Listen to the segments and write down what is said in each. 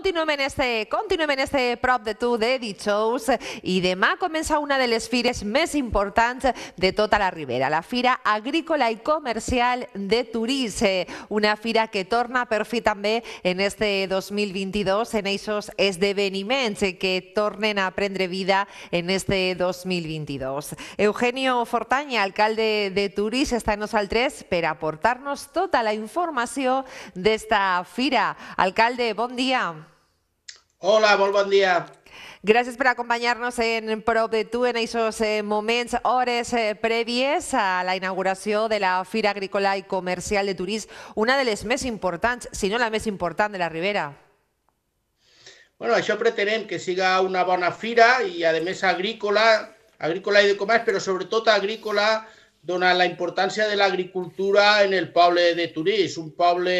Continuem en este, continuem en este Prop de tu de dijous i demà comença una de les fires més importants de tota la Ribera, la Fira Agrícola i Comercial de Turís, una fira que torna per fi també en este 2022 en aquests esdeveniments que tornen a prendre vida en este 2022. Eugenio Fortanya, alcalde de Turís, està en nosaltres per aportar-nos tota la informació d'esta fira. Alcalde, bon dia. Hola, molt bon dia. Gràcies per acompanyar-nos en prop de tu en aquests eh, moments, hores eh, prèvies a la inauguració de la Fira Agrícola i Comercial de Turís, una de les més importants, si no la més important de la Ribera. Bueno, això pretenem que siga una bona fira i, a més, agrícola, agrícola i de comerç, però sobretot agrícola, dona la importància de l'agricultura en el poble de Turís, un poble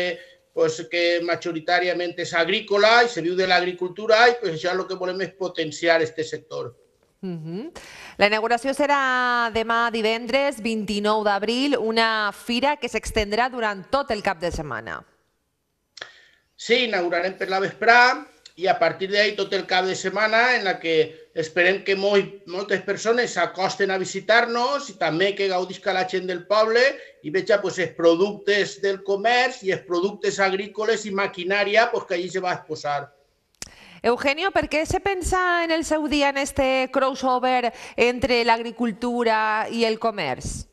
pues, que mayoritariamente és agrícola y se viu de la agricultura y pues, ya lo que volvemos es potenciar este sector. Uh -huh. La inauguració serà demà divendres 29 d'abril, una fira que s'extendrà durant tot el cap de setmana. Sí, inaugurarem per la vesprà, i a partir d'ahir tot el cap de setmana en la que esperem que molt, moltes persones s'acosten a visitar-nos i també que gaudisca la gent del poble i veja pues, els productes del comerç i els productes agrícoles i maquinària pues, que allí se va exposar. Eugenio, ¿por qué se pensa en el seu dia en este crossover entre l'agricultura i el comerç?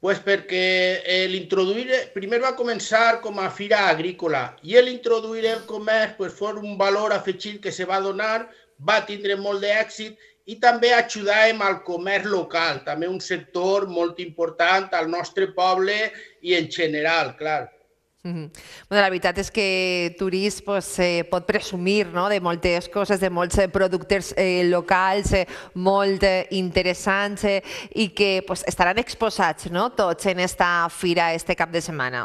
pues perquè l'introduir, primer va començar com a fira agrícola i l'introduir el comerç pues, fos un valor afegit que se va donar, va tindre molt d'èxit i també ajudàvem al comerç local, també un sector molt important al nostre poble i en general, clar bueno, la veritat és que Turís pues, eh, pot presumir no? de moltes coses, de molts eh, productes eh, locals eh, molt eh, interessants eh, i que pues, estaran exposats no? tots en esta fira este cap de setmana.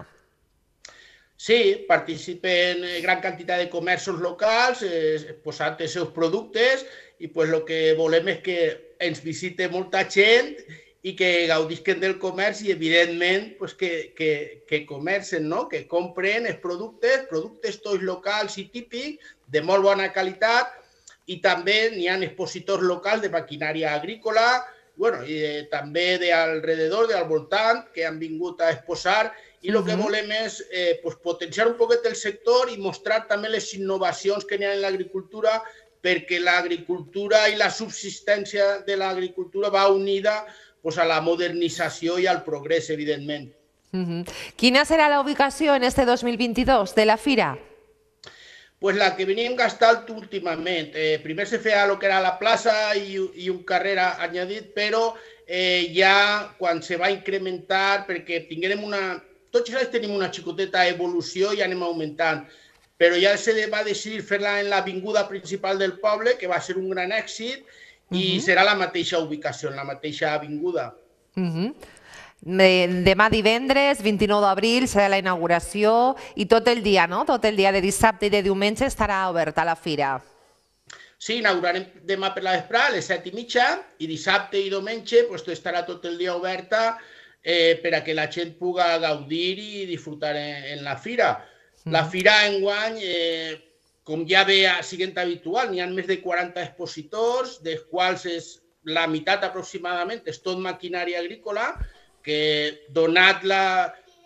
Sí, participen eh, gran quantitat de comerços locals eh, posant els seus productes i pues, lo que volem és que ens visite molta gent i que gaudisquen del comerç i, evidentment, pues, que, que, que comercen, no? que compren els productes, productes tots locals i típics, de molt bona qualitat, i també n'hi ha expositors locals de maquinària agrícola, bueno, i de, també d'alrededor, de, al voltant, que han vingut a exposar, i el uh -huh. que volem és eh, pues, potenciar un poquet el sector i mostrar també les innovacions que n'hi ha en l'agricultura, perquè l'agricultura i la subsistència de l'agricultura va unida pues, a la modernització i al progrés, evidentment. Uh -huh. Quina serà la ubicació en este 2022 de la fira? pues la que venim gastant últimament. Eh, primer se feia el que era la plaça i, i un carrer añadit, però eh, ja quan se va incrementar, perquè tinguem una... Tots els anys tenim una xicoteta evolució i anem augmentant, però ja se va decidir fer-la en l'avinguda principal del poble, que va ser un gran èxit, -huh. i serà la mateixa ubicació, en la mateixa avinguda. Uh -huh. De, demà divendres, 29 d'abril, serà la inauguració i tot el dia, no? Tot el dia de dissabte i de diumenge estarà oberta la fira. Sí, inaugurarem demà per la vespre a les 7 i mitja i dissabte i diumenge pues, estarà tot el dia oberta eh, per a que la gent puga gaudir i disfrutar en, en la fira. La fira enguany eh, com ja veia, a habitual, n'hi ha més de 40 expositors, dels quals és la meitat aproximadament és tot maquinària agrícola, que donat la,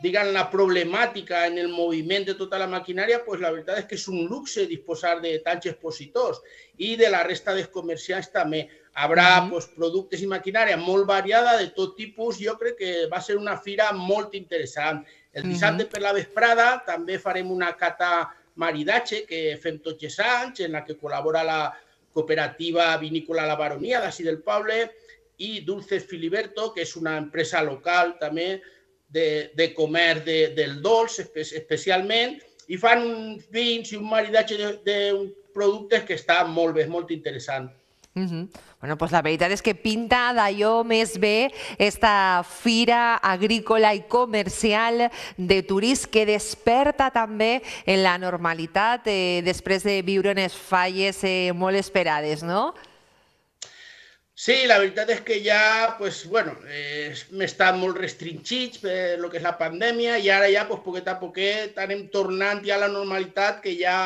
diguem, la problemàtica en el moviment de tota la maquinària, pues la veritat és que és un luxe disposar de tants expositors i de la resta dels comerciants també. Habrà mm -hmm. pues, productes i maquinària molt variada de tot tipus. Jo crec que va ser una fira molt interessant. El dissabte mm -hmm. per la vesprada també farem una cata Maridache, que es Femtoche Sánchez, en la que colabora la cooperativa vinícola La Baronía de Así del Pable, y Dulces Filiberto, que es una empresa local también de, comer del dolce especialmente, y fan un y y un maridache de, productos que están muy es muy interesante. Mm Bueno, doncs la veritat és que pinta d'allò més bé esta fira agrícola i comercial de turís que desperta també en la normalitat eh, després de viure unes falles eh, molt esperades, no? Sí, la veritat és que ja, pues, bueno, eh, m'està molt restringit per eh, el que és la pandèmia i ara ja, pues, poquet a poquet, anem tornant ja a la normalitat que ja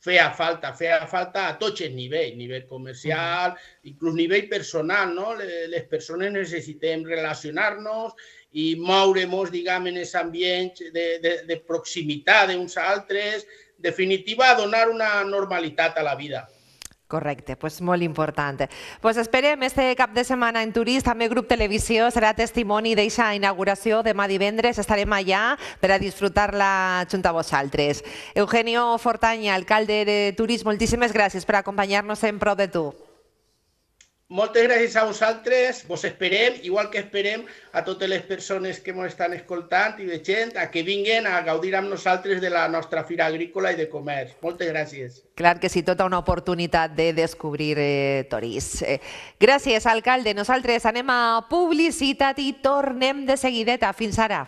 fea falta, fea falta a toches nivel nivel comercial, incluso nivel personal, no? Las personas necesiten relacionarnos y mauremos digamos, en ese ambiente de, de, de un sal a altres, definitiva, donar una normalidad a la vida. Correcte, pues molt important. Pues esperem este cap de setmana en Turís, també Grup Televisió serà testimoni d'eixa inauguració demà divendres, estarem allà per a disfrutar-la junt a vosaltres. Eugenio Fortany, alcalde de Turís, moltíssimes gràcies per acompanyar-nos en Pro de Tu. Moltes gràcies a vosaltres, vos esperem, igual que esperem a totes les persones que ens estan escoltant i veient, a que vinguin a gaudir amb nosaltres de la nostra fira agrícola i de comerç. Moltes gràcies. Clar que sí, tota una oportunitat de descobrir eh, Torís. Eh, gràcies, alcalde. Nosaltres anem a publicitat i tornem de seguideta. Fins ara.